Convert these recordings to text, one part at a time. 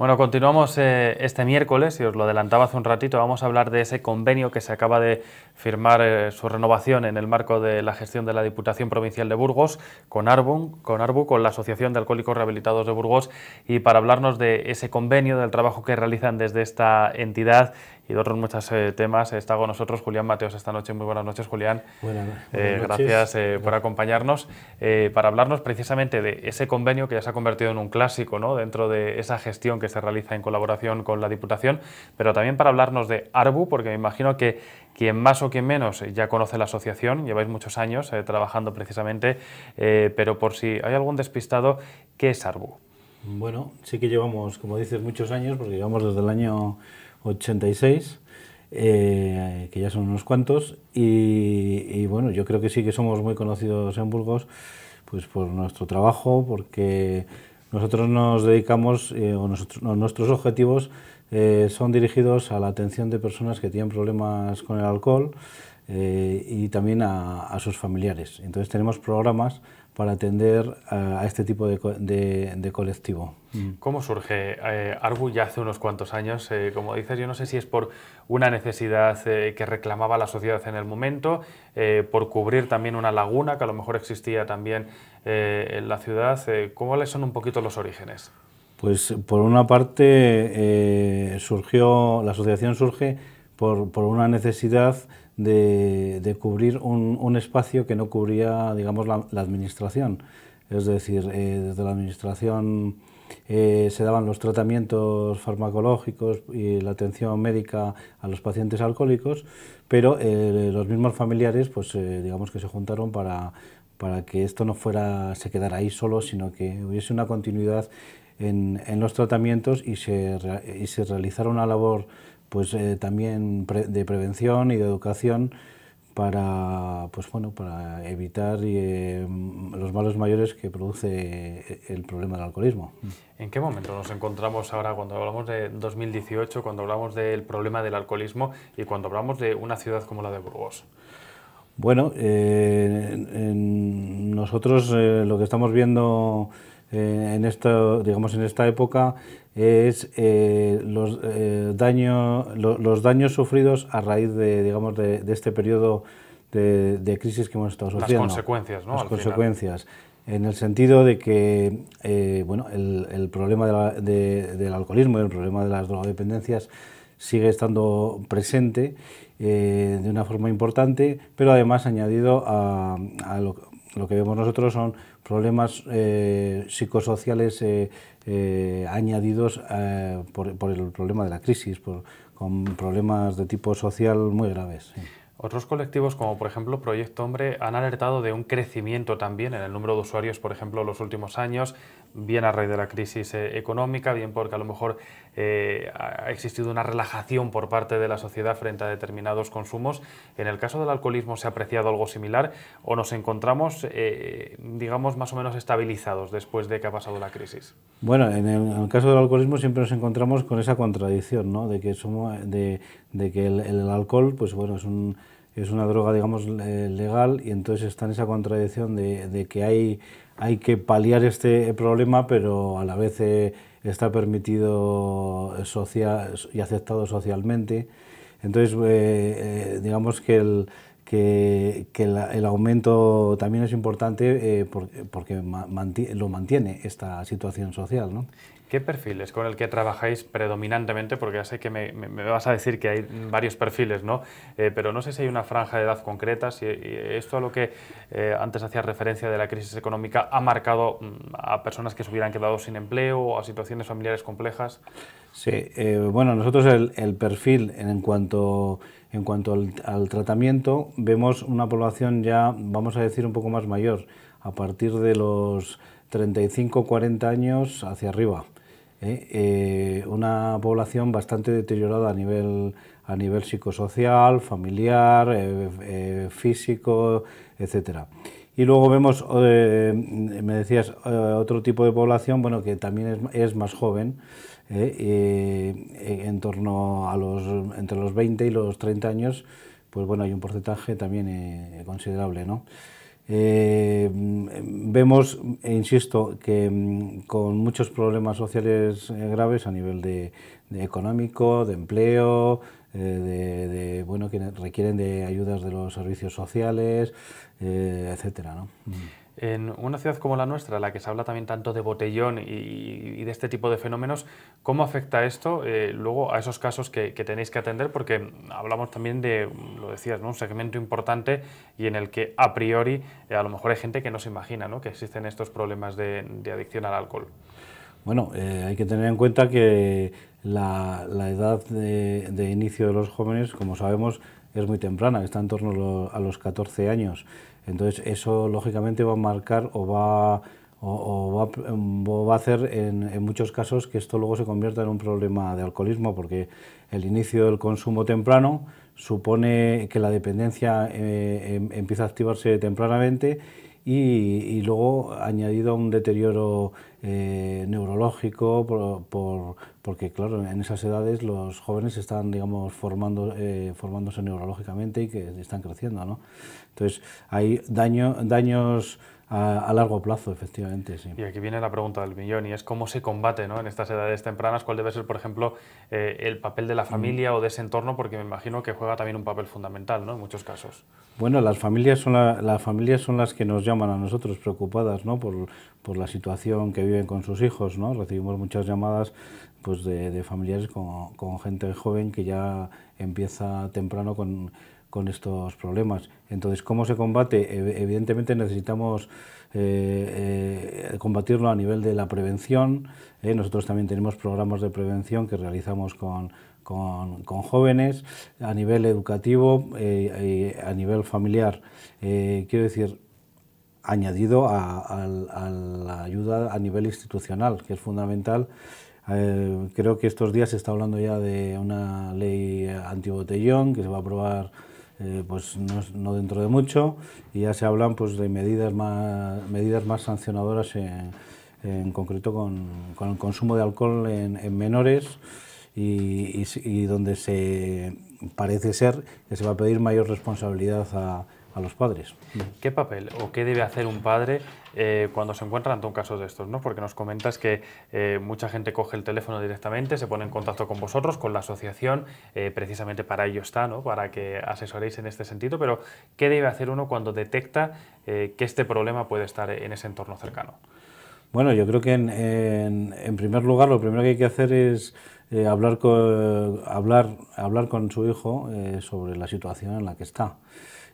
Bueno, continuamos eh, este miércoles, y os lo adelantaba hace un ratito, vamos a hablar de ese convenio que se acaba de firmar eh, su renovación en el marco de la gestión de la Diputación Provincial de Burgos con con, Arbu, con la Asociación de Alcohólicos Rehabilitados de Burgos, y para hablarnos de ese convenio, del trabajo que realizan desde esta entidad y de otros muchos eh, temas. Está con nosotros Julián Mateos esta noche. Muy buenas noches, Julián. Buenas, eh, noches. Gracias eh, por acompañarnos para hablarnos precisamente de ese convenio que ya se ha convertido en un clásico ¿no? dentro de esa gestión que se realiza en colaboración con la Diputación, pero también para hablarnos de ARBU, porque me imagino que quien más o quien menos ya conoce la asociación, lleváis muchos años trabajando precisamente, pero por si hay algún despistado, ¿qué es ARBU? Bueno, sí que llevamos, como dices, muchos años, porque llevamos desde el año 86, eh, que ya son unos cuantos, y, bueno, yo creo que sí que somos muy conocidos en Burgos pues por nuestro trabajo, porque nosotros nos dedicamos, eh, o nuestros objetivos eh, son dirigidos a la atención de personas que tienen problemas con el alcohol y también a sus familiares. Entonces tenemos programas para atender a, este tipo de, colectivo. Mm. ¿Cómo surge eh, Arbu ya hace unos cuantos años? Eh, como dices, yo no sé si es por una necesidad eh, que reclamaba la sociedad en el momento, por cubrir también una laguna que a lo mejor existía también en la ciudad. ¿Cuáles son un poquito los orígenes? Pues por una parte surgió, la asociación surge por una necesidad de, cubrir un, espacio que no cubría, digamos, la, administración. Es decir, eh, desde la administración eh, se daban los tratamientos farmacológicos y la atención médica a los pacientes alcohólicos, pero eh, los mismos familiares, pues digamos que se juntaron para, que esto no fuera, se quedara ahí solo, sino que hubiese una continuidad en, los tratamientos y se, y se realizara una labor pues eh, también de prevención y de educación para, pues bueno, para evitar eh, los malos mayores que produce eh, el problema del alcoholismo. ¿En qué momento nos encontramos ahora cuando hablamos de 2018, cuando hablamos del problema del alcoholismo y cuando hablamos de una ciudad como la de Burgos? Bueno, nosotros lo que estamos viendo en, esto, digamos, en esta época es eh, los, eh, los daños sufridos a raíz de, digamos, de, este periodo de, crisis que hemos estado sufriendo. Las consecuencias, ¿no? Las consecuencias. En el sentido de que eh, bueno, el, problema del alcoholismo y el problema de las drogodependencias sigue estando presente eh, de una forma importante, pero además añadido a, lo, que vemos nosotros son problemas psicosociales eh, añadidos eh, por, el problema de la crisis, con problemas de tipo social muy graves. Otros colectivos, como por ejemplo Proyecto Hombre, han alertado de un crecimiento también en el número de usuarios, por ejemplo, en los últimos años, bien a raíz de la crisis eh, económica, bien porque a lo mejor eh, ha existido una relajación por parte de la sociedad frente a determinados consumos. ¿En el caso del alcoholismo se ha apreciado algo similar o nos encontramos, eh, digamos, más o menos estabilizados después de que ha pasado la crisis? Bueno, en el, caso del alcoholismo siempre nos encontramos con esa contradicción, ¿no? De que, somos, de, que el, alcohol, pues bueno, es es una droga, digamos, legal y entonces está en esa contradicción de, que hay, hay que paliar este problema, pero a la vez eh, está permitido social, y aceptado socialmente. Entonces, eh, eh, digamos que el, que, el aumento también es importante eh, porque, lo mantiene esta situación social. ¿no? ¿Qué perfil es con el que trabajáis predominantemente? Porque ya sé que me, vas a decir que hay varios perfiles, ¿no? Eh, pero no sé si hay una franja de edad concreta, si eh, esto a lo que eh, antes hacía referencia de la crisis económica ha marcado mm, a personas que se hubieran quedado sin empleo o a situaciones familiares complejas. Sí, bueno, nosotros el, perfil en cuanto, en cuanto al tratamiento vemos una población ya, vamos a decir, un poco más mayor, a partir de los 35-40 años hacia arriba. ¿eh? Eh, una población bastante deteriorada a nivel, a nivel psicosocial, familiar, eh, físico, etc. Y luego vemos, me decías, otro tipo de población, bueno, que también es, más joven, en torno a los, entre los 20 y los 30 años, pues bueno, hay un porcentaje también considerable, ¿no? Eh, vemos, insisto, que mm, con muchos problemas sociales eh, graves a nivel de, económico, de empleo, eh, de, bueno, que requieren de ayudas de los servicios sociales, eh, etcétera, ¿no? Mm. En una ciudad como la nuestra, en la que se habla también tanto de botellón y, de este tipo de fenómenos, ¿cómo afecta esto eh, luego a esos casos que, tenéis que atender? Porque hablamos también de, lo decías, ¿no? un segmento importante y en el que a priori eh, a lo mejor hay gente que no se imagina ¿no? que existen estos problemas de, adicción al alcohol. Bueno, eh, hay que tener en cuenta que la, edad de, de, inicio de los jóvenes, como sabemos, es muy temprana, está en torno a los 14 años. Entonces eso lógicamente va a marcar o va, o, va, a hacer en, muchos casos que esto luego se convierta en un problema de alcoholismo porque el inicio del consumo temprano supone que la dependencia eh, em, empieza a activarse tempranamente y, luego añadido a un deterioro eh, neurológico porque claro en esas edades los jóvenes están digamos formando eh, formándose neurológicamente y que están creciendo ¿no? entonces hay daño, daños a, largo plazo, efectivamente. Sí. Y aquí viene la pregunta del millón, y es cómo se combate en estas edades tempranas, cuál debe ser, por ejemplo, eh, el papel de la mm. familia o de ese entorno, porque me imagino que juega también un papel fundamental ¿no? en muchos casos. Bueno, las familias son, las familias son las que nos llaman a nosotros preocupadas ¿no? por, la situación que viven con sus hijos. ¿no? Recibimos muchas llamadas pues de, familiares con gente joven que ya empieza temprano con con estos problemas. Entonces, ¿cómo se combate? Evidentemente necesitamos eh, eh, combatirlo a nivel de la prevención. ¿eh? nosotros también tenemos programas de prevención que realizamos con, jóvenes a nivel educativo, y a nivel familiar. quiero decir, añadido a, a la ayuda a nivel institucional, que es fundamental creo que estos días se está hablando ya de una ley antibotellón que se va a aprobar eh, pues no, dentro de mucho, y ya se hablan pues de medidas más, medidas más sancionadoras en, concreto con, el consumo de alcohol en, menores y, y, donde se parece ser que se va a pedir mayor responsabilidad a a los padres. ¿Qué papel o qué debe hacer un padre eh, cuando se encuentra ante un caso de estos? ¿no? Porque nos comentas que eh, mucha gente coge el teléfono directamente, se pone en contacto con vosotros, con la asociación, eh, precisamente para ello está, ¿no? para que asesoréis en este sentido, pero ¿qué debe hacer uno cuando detecta que este problema puede estar en ese entorno cercano? Bueno, yo creo que en, primer lugar lo primero que hay que hacer es hablar, con, hablar, hablar con su hijo sobre la situación en la que está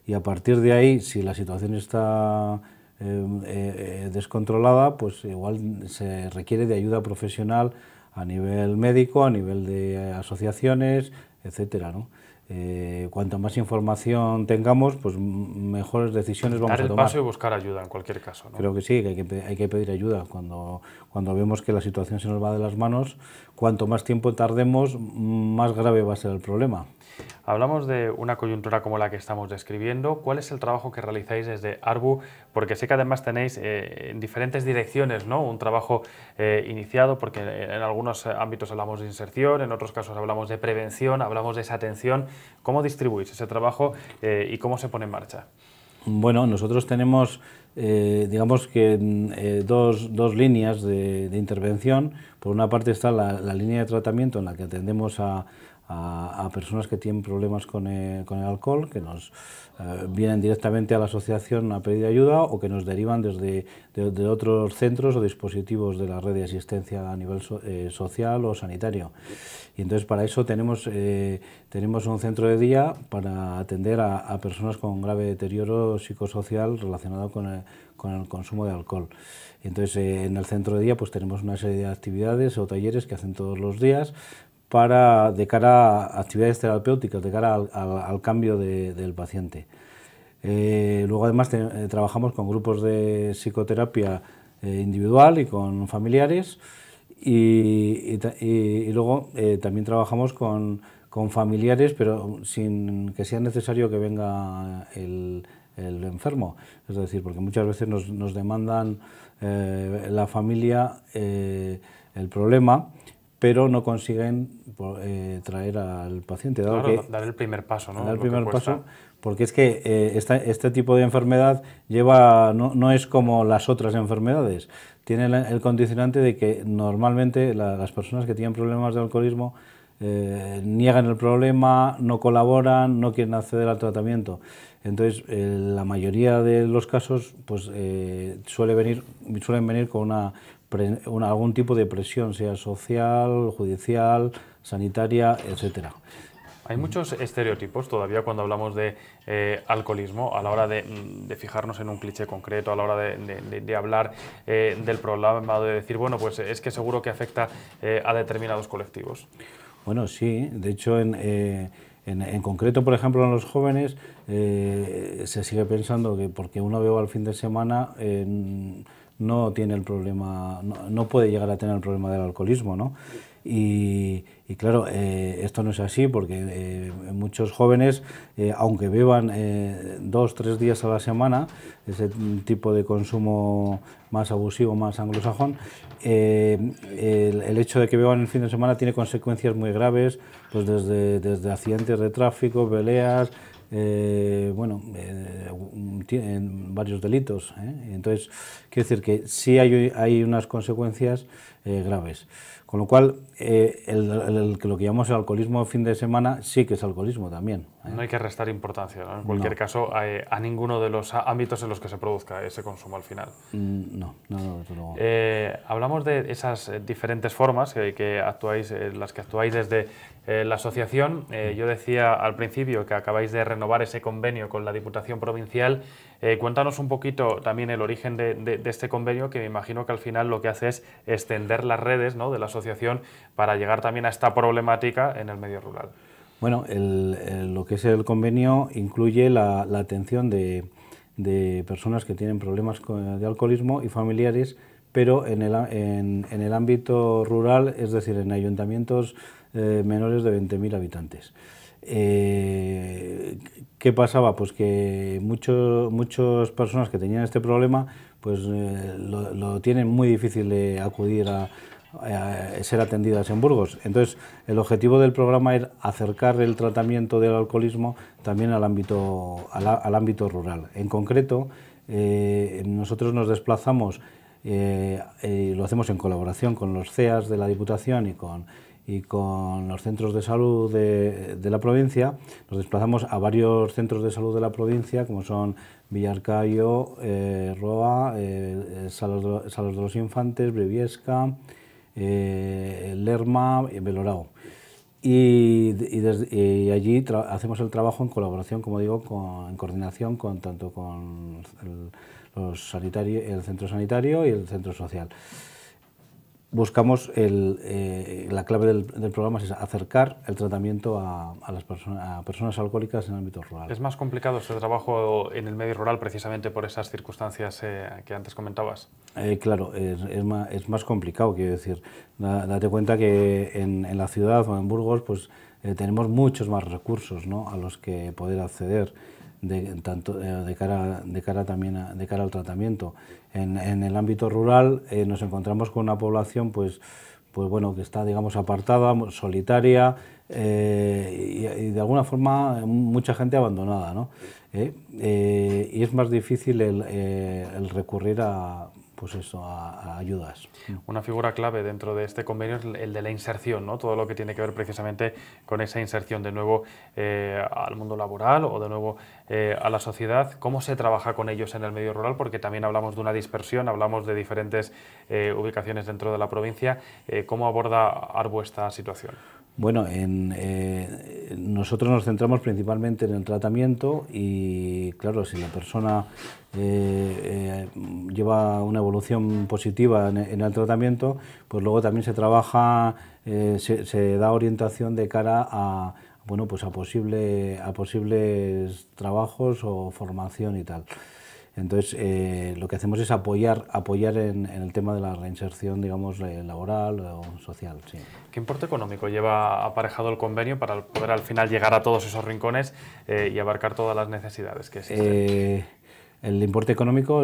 y a partir de ahí, si la situación está eh, eh, eh, descontrolada, pues igual se requiere de ayuda profesional a nivel médico, a nivel de asociaciones, etcétera. ¿no? Eh, cuanto más información tengamos, pues mejores decisiones vamos Dar el a paso y buscar ayuda en cualquier caso. Creo que sí, que hay que, hay que pedir ayuda. Cuando, cuando vemos que la situación se nos va de las manos, cuanto más tiempo tardemos, más grave va a ser el problema. Hablamos de una coyuntura como la que estamos describiendo. ¿Cuál es el trabajo que realizáis desde Arbu? Porque sé que además tenéis eh, en diferentes direcciones ¿no? un trabajo eh, iniciado, porque en, algunos ámbitos hablamos de inserción, en otros casos hablamos de prevención, hablamos de esa atención, ¿cómo distribuís ese trabajo eh, y cómo se pone en marcha? Bueno, nosotros tenemos, eh, digamos que, mm, eh, dos, líneas de, intervención. Por una parte está la, línea de tratamiento en la que atendemos a, a, personas que tienen problemas con, el alcohol, que nos eh, vienen directamente a la asociación a pedir ayuda o que nos derivan desde de, otros centros o dispositivos de la red de asistencia a nivel eh, social o sanitario. Y entonces para eso tenemos, eh, tenemos un centro de día para atender a, personas con grave deterioro psicosocial relacionado con el, consumo de alcohol. Entonces, en el centro de día pues tenemos una serie de actividades o talleres que hacen todos los días para, de cara a actividades terapéuticas, de cara al, cambio del paciente. Eh, luego además eh, trabajamos con grupos de psicoterapia eh, individual y con familiares y, luego también trabajamos con, familiares pero sin que sea necesario que venga el, enfermo. Es decir, porque muchas veces nos, nos demandan la familia el problema pero no consiguen pues, eh, traer al paciente. dar el primer paso, ¿no? Dar el primer paso, porque es que eh, este tipo de enfermedad lleva, no, es como las otras enfermedades, tiene el condicionante de que normalmente las personas que tienen problemas de alcoholismo eh, niegan el problema, no colaboran, no quieren acceder al tratamiento. Entonces, la mayoría de los casos pues, suele venir, suelen venir con una algún tipo de presión, sea social, judicial, sanitaria, etcétera. Hay muchos estereotipos todavía cuando hablamos de eh, alcoholismo, a la hora de, fijarnos en un cliché concreto, a la hora de, hablar eh, del problema, de decir, bueno, pues es que seguro que afecta eh, a determinados colectivos. Bueno, sí, de hecho, en, concreto, por ejemplo, en los jóvenes, se sigue pensando que porque uno veo al fin de semana no tiene el problema, no, puede llegar a tener el problema del alcoholismo, ¿no? Y, claro, eh, esto no es así porque eh, muchos jóvenes, eh, aunque beban dos, tres días a la semana, ese tipo de consumo más abusivo, más anglosajón, el, hecho de que beban el fin de semana tiene consecuencias muy graves, pues desde, desde accidentes de tráfico, peleas, eh, bueno, eh, en varios delitos. ¿eh? Entonces, quiero decir que sí hay, hay unas consecuencias graves. Con lo cual, el, el, lo que llamamos el alcoholismo fin de semana sí que es alcoholismo también. No hay que restar importancia, ¿no? en cualquier caso, a, ninguno de los ámbitos en los que se produzca ese consumo al final. Mm, no, no, no. Eh, hablamos de esas eh, diferentes formas que, actuáis, eh, las que actuáis desde la asociación. Mm. yo decía al principio que acabáis de renovar ese convenio con la Diputación Provincial. cuéntanos un poquito también el origen de, este convenio, que me imagino que al final lo que hace es extender las redes de la asociación para llegar también a esta problemática en el medio rural. Bueno, lo que es el convenio incluye la, atención de, personas que tienen problemas de alcoholismo y familiares, pero en el, en, el ámbito rural, es decir, en ayuntamientos eh, menores de 20.000 habitantes. Eh, ¿Qué pasaba? Pues que mucho, muchas personas que tenían este problema pues eh, lo, tienen muy difícil de acudir a, eh, ser atendidas en Burgos. Entonces, el objetivo del programa es acercar el tratamiento del alcoholismo también al ámbito, al, ámbito rural. En concreto, eh, nosotros nos desplazamos, y eh, lo hacemos en colaboración con los CEAS de la Diputación y con, y con los centros de salud de, la provincia. Nos desplazamos a varios centros de salud de la provincia, como son Villarcayo, Roa, Salos, de, los Infantes, Breviesca... Eh, Lerma y Belorao. Y, allí hacemos el trabajo en colaboración, como digo, con, en coordinación con tanto con el, el centro sanitario y el centro social buscamos eh, la clave del, programa es acercar el tratamiento a, las personas alcohólicas en el ámbito rural. ¿Es más complicado ese trabajo en el medio rural precisamente por esas circunstancias eh, que antes comentabas? Eh, claro, es, más, es, más, complicado, quiero decir. date cuenta que en, en, la ciudad o en Burgos pues, tenemos muchos más recursos ¿no? a los que poder acceder de, tanto, eh, de, cara, de cara también de cara al tratamiento. En, el ámbito rural eh, nos encontramos con una población pues, pues bueno, que está digamos, apartada, solitaria eh, y, de alguna forma mucha gente abandonada. ¿no? y es más difícil el recurrir a pues eso, a, ayudas. Una figura clave dentro de este convenio es el de la inserción, ¿no? todo lo que tiene que ver precisamente con esa inserción de nuevo eh, al mundo laboral o de nuevo eh, a la sociedad. ¿Cómo se trabaja con ellos en el medio rural? Porque también hablamos de una dispersión, hablamos de diferentes eh, ubicaciones dentro de la provincia. ¿Cómo aborda Arbo esta situación? Bueno, eh, nosotros nos centramos principalmente en el tratamiento y claro, si la persona eh, eh, lleva una evolución positiva en, el tratamiento, pues luego también se trabaja, se, da orientación de cara a bueno pues a posibles trabajos o formación y tal. Entonces, eh, lo que hacemos es apoyar, apoyar en, el tema de la reinserción, digamos, eh, laboral o social. ¿Qué importe económico lleva aparejado el convenio para poder al final llegar a todos esos rincones eh, y abarcar todas las necesidades que existen? El importe económico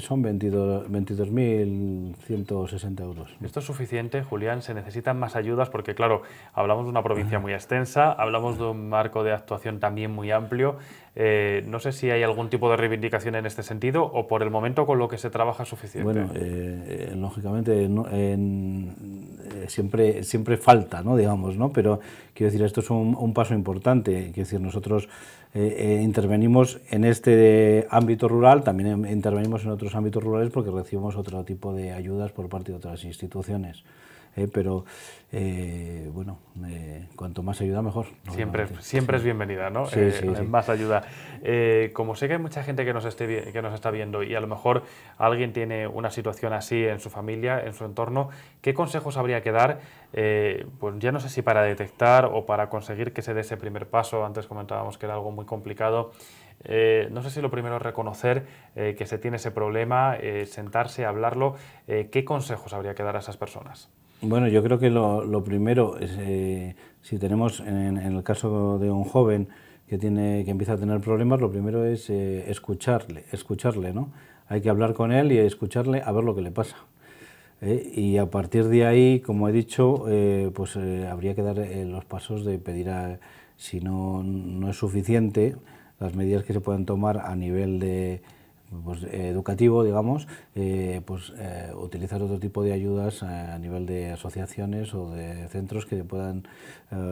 son 22.160 euros. ¿Esto es suficiente, Julián? ¿Se necesitan más ayudas? Porque, claro, hablamos de una provincia muy extensa, hablamos de un marco de actuación también muy amplio. Eh, no sé si hay algún tipo de reivindicación en este sentido o por el momento con lo que se trabaja es suficiente. Bueno, eh, eh, lógicamente siempre, siempre falta, ¿no? digamos, ¿no? pero quiero decir, esto es un, un paso importante. Quiero decir, nosotros eh, eh, intervenimos en este ámbito rural, también intervenimos en otros ámbitos rurales porque recibimos otro tipo de ayudas por parte de otras instituciones. ¿eh? pero eh, bueno, eh, cuanto más ayuda mejor. Siempre, siempre es bienvenida, ¿no? Sí, más ayuda. como sé que hay mucha gente que nos, que nos está viendo y a lo mejor alguien tiene una situación así en su familia, en su entorno, ¿qué consejos habría que dar? pues ya no sé si para detectar o para conseguir que se dé ese primer paso, antes comentábamos que era algo muy complicado. no sé si lo primero es reconocer que se tiene ese problema, sentarse, hablarlo. ¿Qué consejos habría que dar a esas personas? Bueno, yo creo que lo, lo primero es, eh, si tenemos, en, el caso de un joven que, tiene, que empieza a tener problemas, lo primero es eh, escucharle, escucharle, ¿no? Hay que hablar con él y escucharle a ver lo que le pasa. ¿eh? y a partir de ahí, como he dicho, pues habría que dar los pasos de pedir, a, si no, no es suficiente, las medidas que se pueden tomar a nivel de, pues, educativo, digamos, eh, pues eh, utilizar otro tipo de ayudas eh, a nivel de asociaciones o de centros que puedan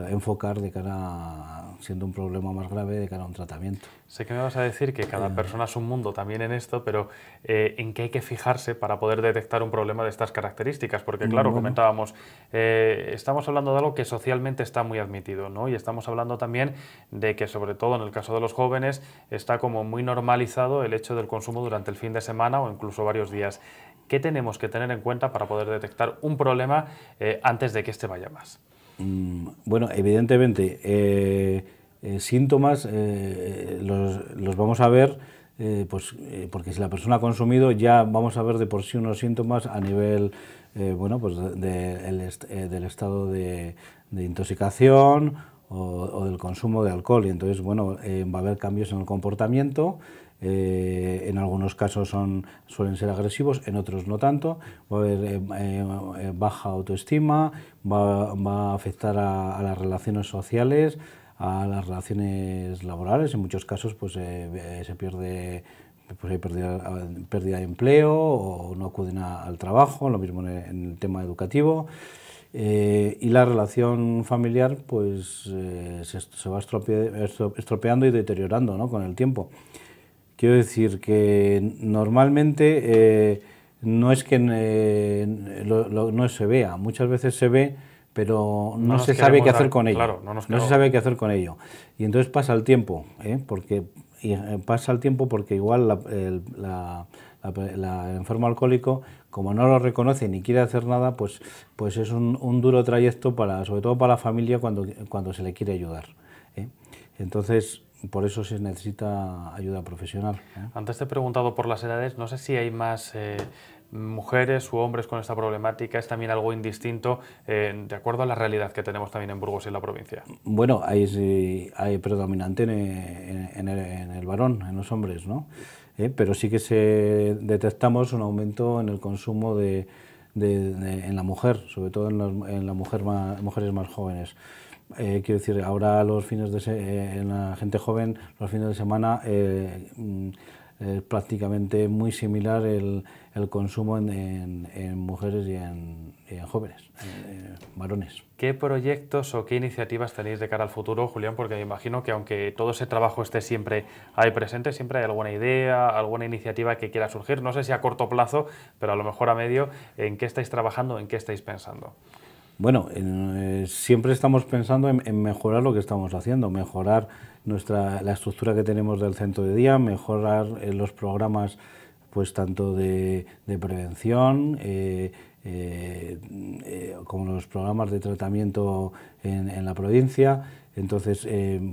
enfocar de cara, siendo un problema más grave, de cara a un tratamiento. Sé que me vas a decir que cada mm. persona es un mundo también en esto, pero eh, ¿en qué hay que fijarse para poder detectar un problema de estas características? Porque claro, comentábamos, eh, estamos hablando de algo que socialmente está muy admitido, ¿no? Y estamos hablando también de que, sobre todo en el caso de los jóvenes, está como muy normalizado el hecho del consumo durante el fin de semana o incluso varios días. ¿Qué tenemos que tener en cuenta para poder detectar un problema eh, antes de que este vaya más? Mm, bueno, evidentemente eh, síntomas eh, los, vamos a ver, eh, pues, porque si la persona ha consumido ya vamos a ver de por sí unos síntomas a nivel bueno, pues de, del estado de, intoxicación o, del consumo de alcohol. Y entonces, bueno, va a haber cambios en el comportamiento. en algunos casos son, suelen ser agresivos, en otros no tanto. Va a haber baja autoestima, va, a afectar a, las relaciones sociales, a las relaciones laborales. En muchos casos pues, eh, eh, se pierde pues hay pérdida, de empleo o no acuden al trabajo, lo mismo en el, tema educativo. Eh, y la relación familiar pues se, va estropeando y deteriorando con el tiempo. Quiero decir que normalmente no es que no se vea, muchas veces se ve pero no, se sabe qué hacer con ello. no, se sabe qué hacer con ello. Y entonces pasa el tiempo, ¿eh? porque eh, pasa el tiempo porque igual la, el, la, enfermo alcohólico, como no lo reconoce ni quiere hacer nada, pues, pues es un, un duro trayecto para, sobre todo para la familia cuando, cuando se le quiere ayudar. ¿eh? Entonces por eso se necesita ayuda profesional. Antes te he preguntado por las edades, no sé si hay más eh, mujeres u hombres con esta problemática, es también algo indistinto eh, de acuerdo a la realidad que tenemos también en Burgos y en la provincia. Bueno, hay, predominante en, el, varón, en los hombres, ¿no? Eh, pero sí que se detectamos un aumento en el consumo en la mujer, sobre todo en, las mujer mujeres más jóvenes. Eh, quiero decir, ahora los fines de eh, en la gente joven, los fines de semana eh, mm, es prácticamente muy similar el, el consumo en, en, mujeres y en, y en jóvenes, varones. ¿Qué proyectos o qué iniciativas tenéis de cara al futuro, Julián? Porque me imagino que aunque todo ese trabajo esté siempre ahí presente, siempre hay alguna idea, alguna iniciativa que quiera surgir, no sé si a corto plazo, pero a lo mejor a medio, ¿en qué estáis trabajando, en qué estáis pensando? Bueno, eh, siempre estamos pensando en, mejorar lo que estamos haciendo, mejorar nuestra, la estructura que tenemos del centro de día, mejorar eh, los programas pues tanto de, prevención, eh, como los programas de tratamiento en, la provincia, entonces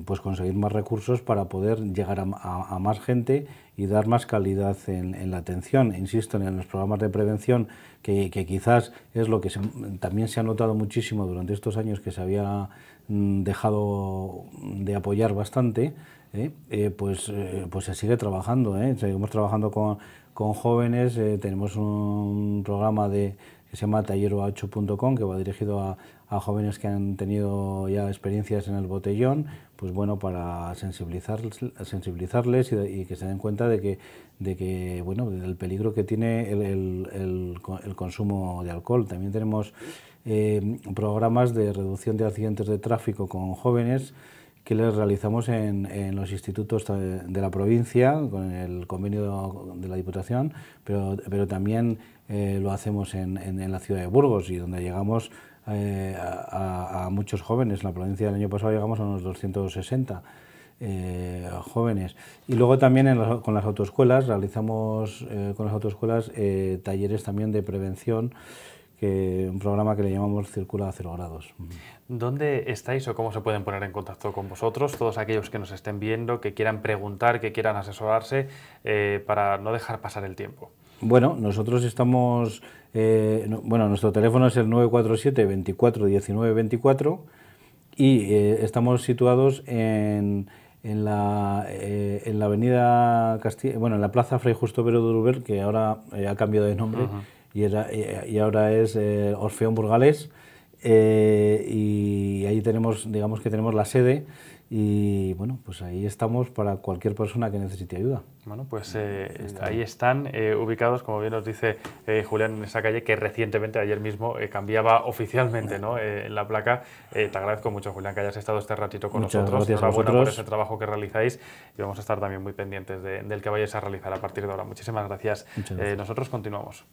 pues conseguir más recursos para poder llegar a más gente y dar más calidad en, la atención. Insisto, en los programas de prevención, que, quizás es lo que también se ha notado muchísimo durante estos años que se había mm, dejado de apoyar bastante, ¿eh? Eh, pues, eh, pues se sigue trabajando. Seguimos trabajando con jóvenes, tenemos un programa de que se llama talleroa8.com, que va dirigido a, jóvenes que han tenido ya experiencias en el botellón, pues bueno, para sensibilizar, sensibilizarles y, que se den cuenta de que, de que bueno, del peligro que tiene el, consumo de alcohol. También tenemos eh, programas de reducción de accidentes de tráfico con jóvenes, que les realizamos en, los institutos de la provincia, con el convenio de la Diputación, pero, también eh, lo hacemos en, la ciudad de Burgos y donde llegamos eh, a, muchos jóvenes. En la provincia del año pasado llegamos a unos 260 eh, jóvenes. Y luego también con las autoescuelas, realizamos con las autoescuelas talleres también de prevención que un programa que le llamamos Circula a Cero Grados. ¿Dónde estáis o cómo se pueden poner en contacto con vosotros todos aquellos que nos estén viendo, que quieran preguntar, que quieran asesorarse eh, para no dejar pasar el tiempo? Bueno, nosotros estamos, eh, bueno, nuestro teléfono es el 947 24 19 24 y eh, estamos situados en, en la, avenida Castilla, bueno, en la plaza Fray Justo Vero de Urubel, que ahora ha cambiado de nombre, eh, y, ahora es eh, Orfeón Burgales. Eh, y ahí tenemos, digamos que tenemos la sede y bueno, pues ahí estamos para cualquier persona que necesite ayuda. Bueno, pues ahí están ubicados, como bien nos dice Julián, en esa calle que recientemente, ayer mismo, cambiaba oficialmente ¿no? la placa. te agradezco mucho, Julián, que hayas estado este ratito con Muchas nosotros. Enhorabuena por ese trabajo que realizáis y vamos a estar también muy pendientes del que vayáis a realizar a partir de ahora. Muchísimas gracias. nosotros continuamos.